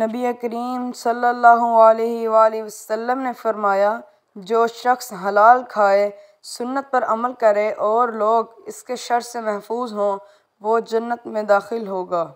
نبی کریم صلی اللہ علیہ وآلہ وسلم نے فرمایا جو شخص حلال کھائے سنت پر عمل کرے اور لوگ اس کے شر سے محفوظ ہوں وہ جنت میں داخل ہوگا